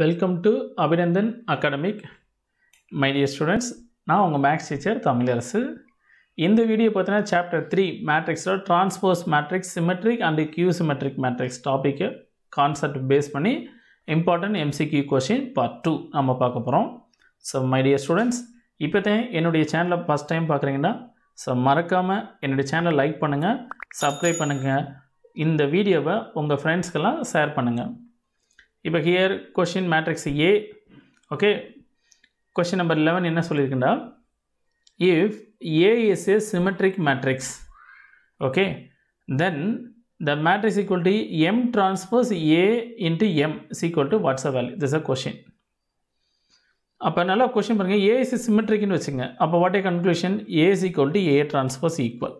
Welcome to Abhinandan academic my dear students நான் உங்கள் maths teacher Tamilarasu இந்த வீடியோ பார்த்தீங்கன்னா சாப்டர் த்ரீ மேட்ரிக்ஸில் transpose matrix symmetric and skew symmetric matrix topic concept base பண்ணி important MCQ question part two நம்ம பார்க்க போகிறோம் ஸோ மை டியர் ஸ்டூடெண்ட்ஸ் இப்போ தான் என்னுடைய சேனலை ஃபஸ்ட் டைம் பார்க்குறீங்கன்னா ஸோ மறக்காமல் என்னுடைய சேனலை லைக் பண்ணுங்கள் சப்ஸ்கிரைப் பண்ணுங்கள் இந்த வீடியோவை உங்கள் ஃப்ரெண்ட்ஸ்க்கெல்லாம் ஷேர் பண்ணுங்கள் இப்போ here question matrix A okay question number eleven என்ன சொல்லியிருக்குண்டா if A is A symmetric matrix okay then the matrix equal to M transpose A into M equal to what's up value this a question அப்போ நல்லா question பாருங்கள் A is சிமெட்ரிக்னு வச்சுங்க அப்போ what A conclusion A is equal to A transpose equal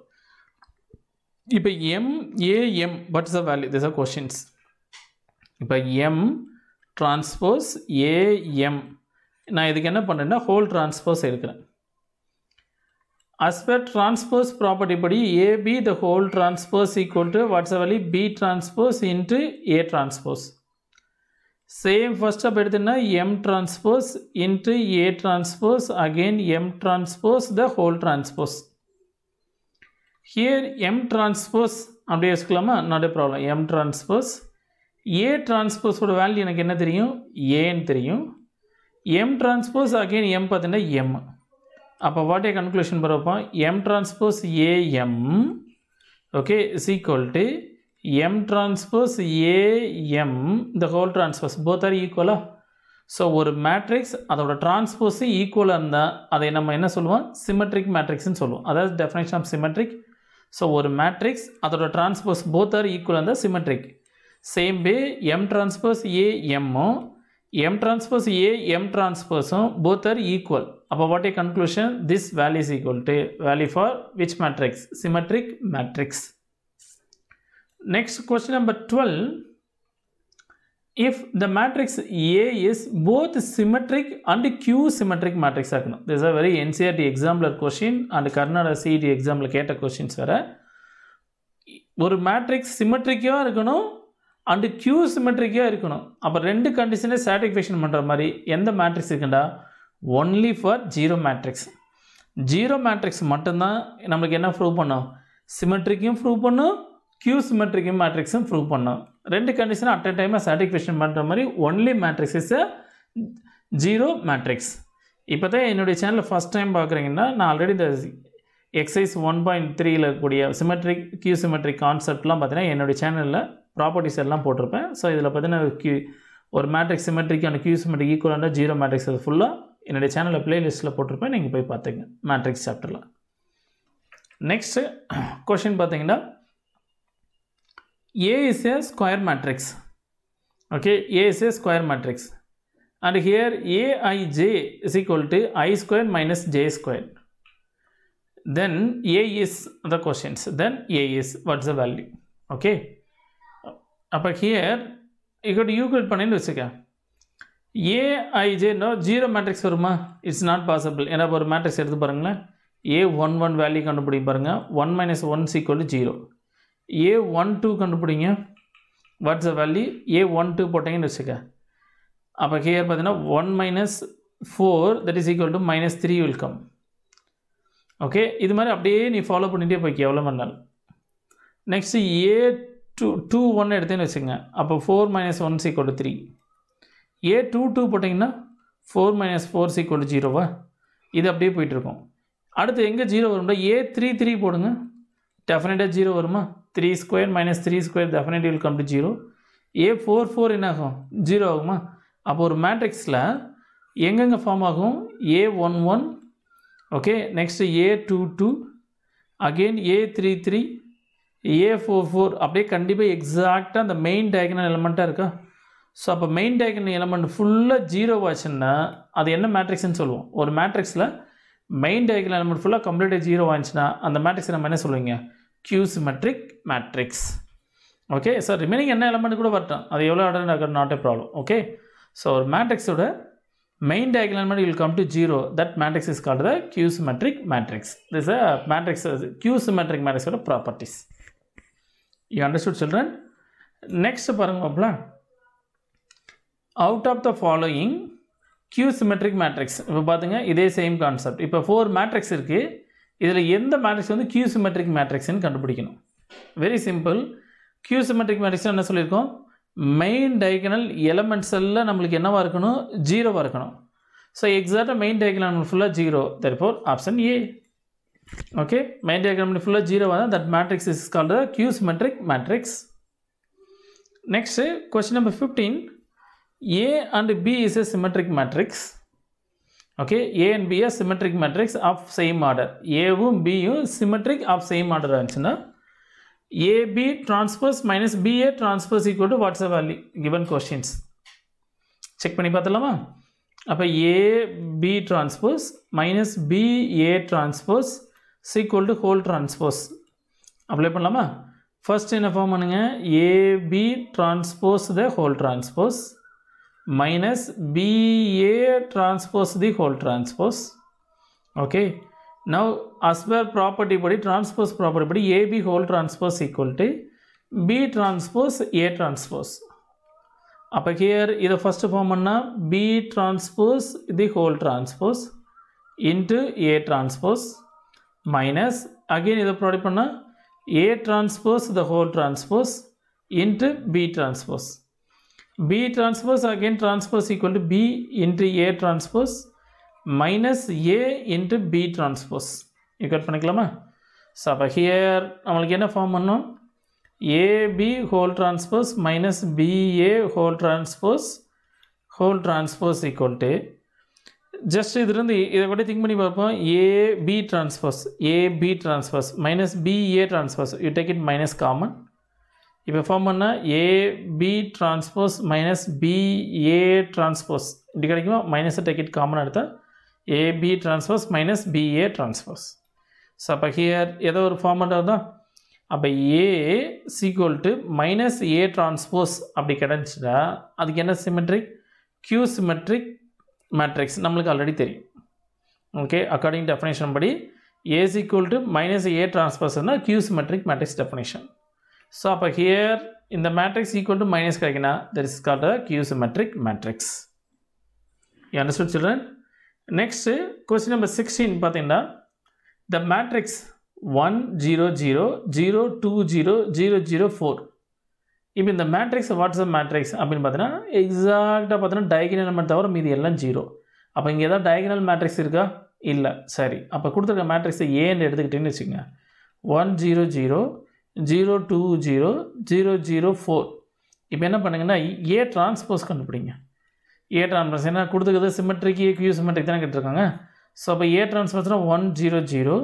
இப்போ M AM what's a value this a questions இப்போ M transpose AM நான் இதுக்கு என்ன பண்ணுறேன்னா ஹோல் டிரான்ஸ்போஸ் எடுக்கிறேன் அஸ்பெக்ட் டிரான்ஸ்போஸ் ப்ராப்பர்ட்டி படி AB the whole transpose equal to what's வழி B transpose into A transpose same first up எடுத்துன்னா M transpose into A transpose again M transpose the whole transpose here M transpose அப்படியே வச்சுக்கலாமா நடு problem M transpose A டிரான்ஸ்போஸோட value எனக்கு என்ன தெரியும் ஏன்னு தெரியும் எம் டிரான்ஸ்போஸ் அகெயின் எம் பார்த்தீங்கன்னா எம் அப்போ வாட் ஏ கன்க்ளூஷன் பரப்போம் M transpose AM okay is equal to M transpose AM இந்த ஹோல் டிரான்ஸ்போஸ் போத் ஆர் ஈக்குவலா ஸோ ஒரு மேட்ரிக்ஸ் அதோட டிரான்ஸ்போஸு ஈக்குவலாக இருந்தால் அதை நம்ம என்ன சொல்லுவோம் சிமெட்ரிக் மேட்ரிக்ஸ்னு சொல்லுவோம் அதாவது டெஃபினேஷன் ஆஃப் சிமெட்ரிக் ஸோ ஒரு மேட்ரிக்ஸ் அதோட டிரான்ஸ்போஸ் போத் ஆர் ஈக்குவலாக இருந்தால் symmetric same way M transpose A M M transpose A M ట్రాన్స్పోజుம் both are equal அப்போ what A conclusion this value is equal to value for which matrix symmetric matrix next question number twelve if the matrix A is both symmetric and skew symmetric matrix ஆக்கணும் this are very NCERT exemplar question and Karnataka CET example கேட்ட questions வேறு ஒரு matrix சிமெட்ரிக்காக இருக்கணும் and Q சிமெட்ரிக்காக இருக்கணும் அப்போ ரெண்டு கண்டிஷனே satisfaction பண்ணுற மாதிரி எந்த மேட்ரிக்ஸ் இருக்குண்டா only for zero matrix zero matrix மட்டும்தான் நம்மளுக்கு என்ன ப்ரூவ் பண்ணும் சிமெட்ரிக்கையும் ப்ரூவ் பண்ணும் கியூ சிமெட்ரிக்கும் மேட்ரிக்ஸும் ப்ரூவ் பண்ணும் ரெண்டு கண்டிஷனும் அட் அ டைமாக சாட்டிஸ்ஃபேக்ஷன் பண்ணுற மாதிரி only matrix is zero matrix இப்போ தான் என்னுடைய சேனலில் ஃபஸ்ட் டைம் பார்க்குறீங்கன்னா நான் ஆல்ரெடி இந்த எக்ஸசைஸ் ஒன் பாயிண்ட் த்ரீயில் இருக்கக்கூடிய சிமெட்ரிக் கியூ சிமெட்ரிக் கான்செப்ட்லாம் பார்த்தீங்கன்னா என்னுடைய சேனலில் ப்ராப்பர்ட்டிஸ் எல்லாம் போட்டிருப்பேன் ஸோ இதில் பார்த்தீங்கன்னா கியூ ஒரு matrix symmetric and skew symmetric ஈக்குவலான ஜீரோ மேட்ரிக்ஸ் அது ஃபுல்லாக என்னுடைய சேனலில் பிளேலிஸ்ட்டில் போட்டிருப்பேன் நீங்கள் போய் பார்த்துங்க மேட்ரிக்ஸ் சாப்டரில் நெக்ஸ்ட்டு கொஷின் பார்த்தீங்கன்னா A is a square matrix. Okay, A is a square matrix. And here Aij is equal square i square minus j square. Then A is the quotients. Then A is அப்போ here இக்கோட்டு யூகிள் பண்ணின்னு வச்சுக்க ஏஐஜேனோ zero matrix வருமா it's not possible ஏன்னா ஒரு matrix எடுத்து பாருங்களேன் ஏ ஒன் ஒன் வேல்யூ கண்டுபிடிங்க பாருங்கள் one minus one is equal zero A one two கண்டுபிடிங்க what's a value A one two போட்டிங்கன்னு வச்சுக்க அப்போ ஹியர் பார்த்தீங்கன்னா one minus four that is equal to minus three will come okay இது மாதிரி அப்படியே நீ ஃபாலோ பண்ணிகிட்டே போய்க்கு எவ்வளோ மணி நாள் நெக்ஸ்ட்டு ஏ டூ டூ ஒன்று எடுத்தேன்னு வச்சுங்க அப்போ four minus one is equal to three A two two போட்டிங்கன்னா ஃபோர் மைனஸ் ஃபோர் சீக்கோடு ஜீரோவா இது அப்படியே போயிட்டுருக்கோம் அடுத்து எங்கே ஜீரோ வரும்னா ஏ த்ரீ த்ரீ போடுங்க டெஃபினட்டாக ஜீரோ வருமா three square minus three square definite will come to zero A four four என்ன ஆகும் ஜீரோ ஆகுமா அப்போ ஒரு மேட்ரிக்ஸில் எங்கெங்கே ஃபார்ம் ஆகும் A one one okay next A two two again A three three A four four அப்படியே கண்டிப்பாக எக்ஸாக்டாக அந்த மெயின் டயக்னல் எலமெண்ட்டாக இருக்கா ஸோ அப்போ மெயின் டயக்னல் எலமெண்ட் ஃபுல்லாக ஜீரோ ஆச்சுன்னா அது என்ன மேட்ரிக்ஸ்னு சொல்லுவோம் ஒரு மேட்ரிக்ஸில் மெயின் டயக்னல் எலமெண்ட் ஃபுல்லாக கம்ப்ளீட்டாக ஜீரோ ஆச்சுன்னா அந்த மேட்ரிக்ஸ் நம்ம என்ன சொல்லுவீங்க cues matric matrix okay sir remaining என்ன எலமெண்ட் கூட வரட்டும் அது எவ்வளோ ஆர்டர் ஆகிறது not a problem okay so ஒரு மேட்ரிக்ஸோட main diagonal element will come to zero that matrix is called the cues matric matrix this a matrix cues matric மேட்ரிக்ஸோட properties you understood children next பாருங்கள் அப்பல out of the following Q symmetric matrix இப்போ பார்த்துங்க இதே same concept இப்போ four matrix இருக்குது இதில் எந்த matrix வந்து கியூ சிமெட்ரிக் மேட்ரிக்ஸ்னு கண்டுபிடிக்கணும் very simple skew symmetric matrix என்ன சொல்லியிருக்கோம் மெயின் டைகனல் எலமெண்ட்ஸ் எல்லாம் நம்மளுக்கு என்னவாக இருக்கணும் ஜீரோவாக இருக்கணும் ஸோ எக்ஸாக்டாக மெயின் டயகனல் ஃபுல்லாக zero therefore option A okay main diagram full zero வந்தால் that matrix is called the q symmetric matrix next question number 15 a and b is a symmetric matrix okay a and b are symmetric matrix of same order a வும் b யும் symmetric of same order ஆச்சுன்னா ab transpose minus ba transpose equal to what's the value given questions check பண்ணி பார்த்தலாமா அப்போ ab transpose minus ba transpose C equal to whole transpose apply பண்ணலாமா first என்ன form பண்ணுங்கள் AB transpose the whole transpose minus BA transpose the whole transpose okay now as per property படி transpose property படி AB whole transpose equal to B transpose A transpose அப்போ here இதை first form பண்ணால் B transpose the whole transpose into A transpose minus again இதை product பண்ணால் A transpose the whole transpose into B transpose B transpose again transpose equal to B into A transpose minus A into B transpose இக்கட் பண்ணிக்கலாமா so அப்போ here நம்மளுக்கு என்ன form பண்ணோம் AB whole transpose minus BA whole transpose whole transpose equal to just இதுலேருந்து இதை கூட think பண்ணி பார்ப்போம் A B transpose A B transpose minus B A transpose you take it minus common இப்போ ஃபார்ம் பண்ணால் A B transpose minus B A transpose இப்படி கிடைக்குமா minus take it common எடுத்தால் A B transpose minus B A டிரான்ஸ்ஃபோர்ஸ் so அப்போ here ஏதோ ஒரு format தான் அப்போ A is equal to minus A transpose அப்படி கிடச்சிட்டா அதுக்கு என்ன சிமெட்ரிக் கியூ சிமெட்ரிக் matrix நம்மலுக்கு already தெரி okay according definition படி A is equal to minus A transpose Q symmetric matrix definition so அப்பு here the matrix equal to minus கரிக்கினா there is called a Q symmetric matrix you understood children next question number 16 பார்த்தின்டா the matrix 1 0 0 0 2 0 0 0 4 இப்போ இந்த matrix WhatsApp matrix அப்படின்னு பார்த்தீங்கன்னா எக்ஸாக்டாக பார்த்தீங்கன்னா diagonal மட்டும் தவிர மீதி எல்லாம் ஜீரோ அப்போ இங்கே ஏதாவது டைகனல் மேட்ரிக்ஸ் இருக்கா இல்லை சரி அப்போ கொடுத்துருக்க மேட்ரிக்ஸை ஏன்னு எடுத்துக்கிட்டேன்னு வச்சுக்கோங்க one zero zero zero two zero zero zero four இப்போ என்ன பண்ணுங்கன்னா ஏ டிரான்ஸ்போஸ் கண்டுபிடிங்க ஏ டிரான்ஸ்போஸ் ஏன்னா கொடுத்துக்கிறது சிமெட்ரிக்கு கியூ சிமெட்ரிக் தானே கேட்டிருக்காங்க ஸோ அப்போ ஏ டிரான்ஸ்போஸ்னால் one zero zero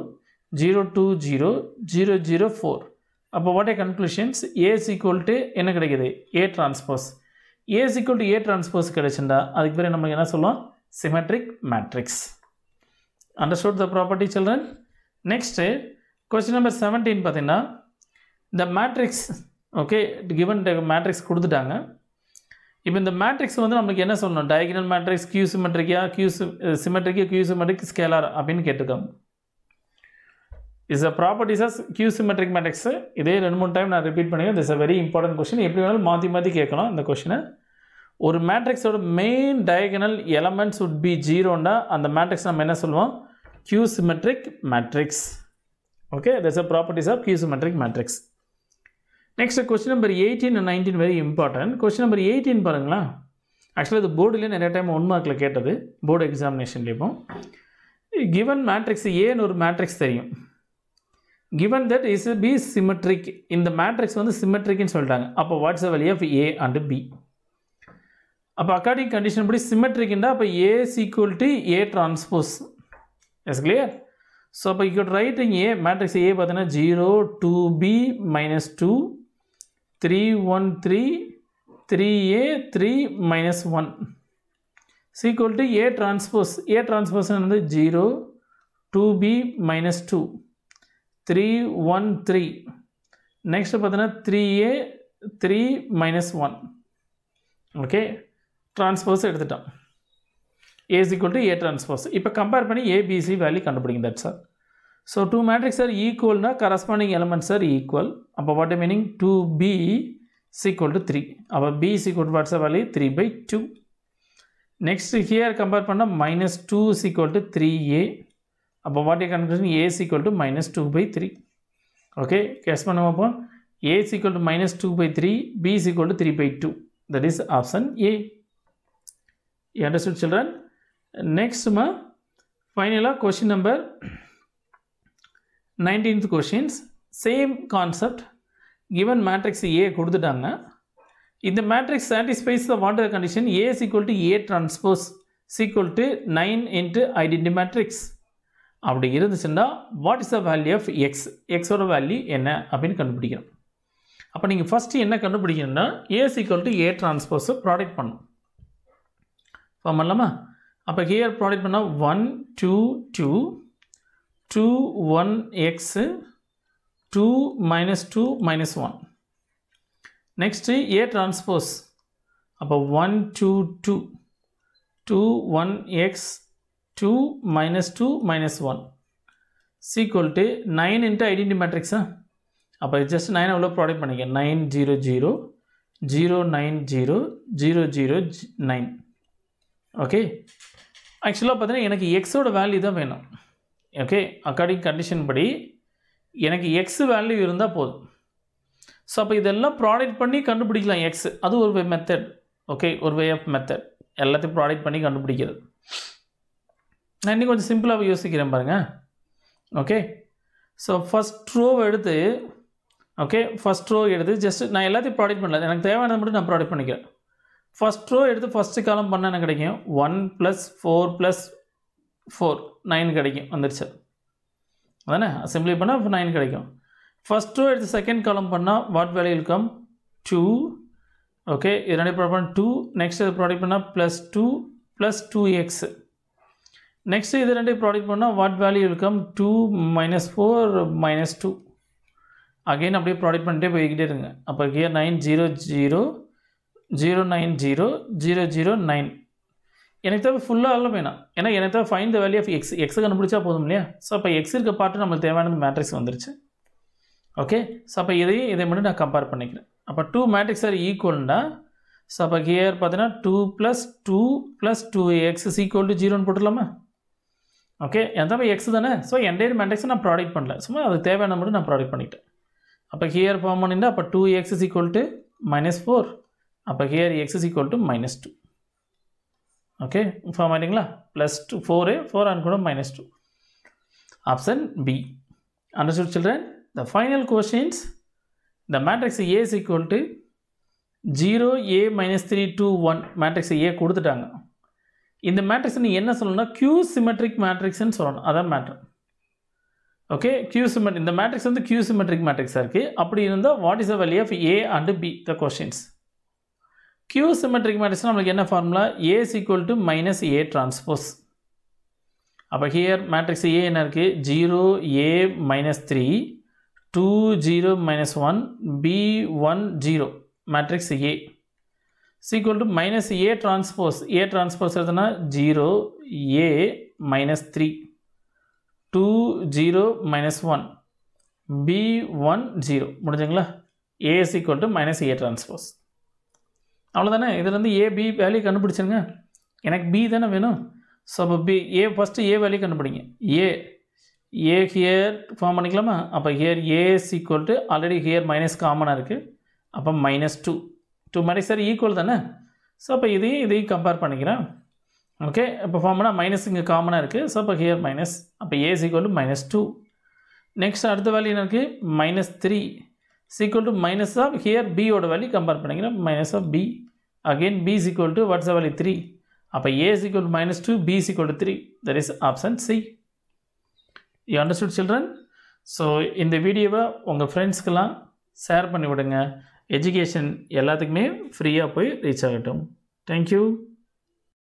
zero two zero zero zero four அப்போ what A conclusions is equal to என்ன கிடைக்கிது A transpose is equal to A transpose கிடைச்சிருந்தா அதுக்கு பிறகு நமக்கு என்ன சொல்லுவோம் symmetric matrix understood the property children next question number seventeen பார்த்தீங்கன்னா இந்த மேட்ரிக்ஸ் ஓகே கிவன் மேட்ரிக்ஸ் கொடுத்துட்டாங்க இப்போ இந்த மேட்ரிக்ஸ் வந்து நம்மளுக்கு என்ன சொல்லணும் டயக்னல் மேட்ரிக்ஸ் கியூ சிமெட்ரிக்கியா கியூ சிமெட்ரிக்கியா கியூ சிமெட்ரிக் ஸ்கேலார் அப்படின்னு கேட்டிருக்காங்க is a properties as skew symmetric matrix இதே ரெண்டு மூணு டைம் நான் ரிப்பீட் பண்ணிக்கிறேன் is a very important question எப்படி வேணாலும் மாற்றி மாற்றி கேட்கலாம் இந்த கொஷினை ஒரு மேட்ரிக்ஸோட main diagonal elements would be ஜீரோன்னா அந்த மேட்ரிக்ஸ் நம்ம என்ன சொல்லுவோம் skew symmetric matrix okay this a properties of skew symmetric matrix next question number eighteen and nineteen very important question number eighteen பாருங்களேன் ஆக்சுவலாக இது போர்டுலேயே நிறைய டைம் ஒன் மார்க்கில் கேட்டது போர்டு எக்ஸாமினேஷன்லேயும் கிவன் மேட்ரிக்ஸ் ஏன்னு ஒரு மேட்ரிக்ஸ் தெரியும் given that is B symmetric இந்த மேட்ரிக்ஸ் வந்து சிமெட்ரிக்னு சொல்லிட்டாங்க அப்போ what's value of A and B அப்போ அக்கார்டிங் கண்டிஷன் படி சிமெட்ரிக்ண்டா அப்போ A is equal to A transpose yes clear so அப்போ you'd writing A matrix A பார்த்தீங்கன்னா zero two B minus two three one three three A three minus one is equal to A transpose A transpose வந்து zero two B minus two three one three next பார்த்தீங்கன்னா three A three minus one okay transpose எடுத்துட்டோம் A is equal equal to A transpose இப்போ compare பண்ணி ABC value கண்டுபிடிங்க that sir so two matrix sir ஈக்குவல்னா corresponding elements sir equal அப்போ what meaning two B is equal three அப்போ B is equal to what's the value 3 by 2 next here compare பண்ண minus 2 is equal to அப்போ what வாட்டி confusion A is equal to minus two by three okay guess பண்ண பார்ப்போம் A is equal to minus two by three B B equal to three by two that is option A understood children மா ஃபைனலாக question number nineteenth questions same concept given matrix A கொடுத்துட்டாங்க இந்த matrix satisfies the water condition A is equal to A transpose is equal to nine into identity matrix அப்படி இருந்துச்சுன்னா what is the value of x எக்ஸோட value என்ன அப்படின்னு கண்டுபிடிக்கணும் அப்போ நீங்கள் ஃபஸ்ட்டு என்ன கண்டுபிடிக்கணும்னா ஏஸ் ஈக்குவல் டு ஏ டிரான்ஸ்போஸை ப்ராடக்ட் பண்ணும் ஃபார்ம் பண்ணலாமா அப்போ ஹியர் ப்ராடக்ட் பண்ணால் one two two two one x two minus two minus one next A transpose அப்போ one two two two one x two minus two minus one is equal to 9 into identity matrix அப்போ just 9 அவ்வளோ product பண்ணிக்க 9 zero zero 0 9 zero zero 0 nine okay ஆக்சுவலாக பார்த்தீங்கன்னா எனக்கு எக்ஸோட value தான் வேணும் ஓகே அக்கார்டிங் கண்டிஷன் படி எனக்கு எக்ஸ் வேல்யூ இருந்தால் போதும் ஸோ அப்போ இதெல்லாம் ப்ராடக்ட் பண்ணி கண்டுபிடிக்கலாம் எக்ஸ் அது ஒரு மெத்தட் ஓகே ஒரு வே ஆஃப் மெத்தட் எல்லாத்தையும் ப்ராடக்ட் பண்ணி கண்டுபிடிக்கிறது நான் கொஞ்சம் சிம்பிளாக யோசிக்கிறேன் பாருங்கள் ஓகே ஸோ ஃபஸ்ட் ரோ எடுத்து ஓகே ஃபஸ்ட் ரோ எடுத்து ஜஸ்ட் நான் எல்லாத்தையும் ப்ராடக்ட் பண்ணல எனக்கு தேவையானது மட்டும் நான் ப்ராடக்ட் பண்ணிக்கிறேன் ஃபஸ்ட் ரோ எடுத்து ஃபஸ்ட்டு காலம் பண்ணால் எனக்கு கிடைக்கும் one plus four plus four nine கிடைக்கும் வந்துருச்சு அதானே அசம்பிளி பண்ணால் நைன் கிடைக்கும் ஃபஸ்ட் ரோ எடுத்து செகண்ட் காலம் பண்ணால் what value come to okay இது ரெண்டு ப்ராடக்ட் பண்ண டூ நெக்ஸ்ட் ப்ராடக்ட் பண்ணால் plus two plus two x next இது ரெண்டையும் ப்ராடக்ட் பண்ணால் வாட் வேல்யூ இருக்கம் two minus four minus two again அப்படியே ப்ராடக்ட் பண்ணிட்டே போய்கிட்டே இருங்க அப்போ here nine zero zero zero nine zero zero zero nine எனக்கு தேவை ஃபுல்லாக எல்லாம் வேணாம் ஏன்னா எனக்கு தேவை find the value of x எக்ஸை கண்டுபிடிச்சா போதும் இல்லையா ஸோ அப்போ எக்ஸ் இருக்க பாட்டு நம்மளுக்கு தேவையானது மேட்ரிக்ஸ் வந்துருச்சு ஓகே ஸோ அப்போ இதையும் இதை மட்டும் நான் கம்பேர் பண்ணிக்கிறேன் அப்போ டூ மேட்ரிக்ஸ் ஆர் ஈக்குவல்னா ஸோ அப்போ கியர் பார்த்தீங்கன்னா two plus two plus two x is equal to ஜீரோன்னு போட்டுடலாமா ஓகே எந்த மாதிரி எக்ஸ் தானே ஸோ என்டையர் மேண்டெக்ஸ் நான் ப்ராடக்ட் பண்ணல சும்மா அது தேவையான மட்டும் நான் ப்ராடக்ட் பண்ணிட்டேன் அப்போ ஹியர் ஃபார்ம் பண்ணிட்டு அப்போ two x is equal to minus four அப்போ here x is equal to minus two okay form ஆகிட்டீங்களா plus two four four and கூட minus two option B understood children the final questions the matrix is equal to zero A minus three two one matrix A கொடுத்துட்டாங்க இந்த matrix நீ என்ன சொல்லணும்னா Q symmetric மேட்ரிக்ஸ்னு சொல்லணும் அதான் matter okay Q சிமெட் இந்த matrix வந்து கியூ சிமெட்ரிக் மேட்ரிக்ஸாக இருக்குது அப்படி இருந்தால் what is the value of A and B the questions skew symmetric matrix நம்மளுக்கு என்ன formula A equal to minus A transpose அப்போ ஹியர் மேட்ரிக்ஸ் ஏ என்ன இருக்குது zero A minus three two zero minus one B one zero matrix A is equal to minus A transpose A transpose எதுனா zero A minus three two zero minus one B one zero முடிஞ்சுங்களா is equal to minus A transpose. அவ்வளோதானே இதுலேருந்து ஏ B value கண்டுபிடிச்சிருங்க எனக்கு B தானே வேணும் so B, B A first A value கண்டுபிடிங்க A A here form பண்ணிக்கலாமா அப்போ here is equal to, already here minus காமனாக இருக்குது அப்போ minus two two matrix sir equal தானே ஸோ அப்போ இதையும் இதையும் கம்பேர் பண்ணிக்கிறேன் ஓகே இப்போ ஃபார்ம்னால் மைனஸ் இங்கே காமனாக இருக்குது ஸோ அப்போ ஹியர் மைனஸ் அப்போ A is equal to minus two next அடுத்த வேல்யூ எனக்கு இருக்குது minus three is equal to minus of here பியோட வேல்யூ கம்பேர் பண்ணிக்கிறேன் minus of B again B is equal to what's what's three அப்போ A is equal to minus two B is equal to three that is option C you understood children so இந்த வீடியோவை உங்கள் ஃப்ரெண்ட்ஸ்க்கெல்லாம் share பண்ணி விடுங்க education எல்லாத்துக்குமே ஃப்ரீயாக போய் ரீச் ஆகட்டும் தேங்க்யூ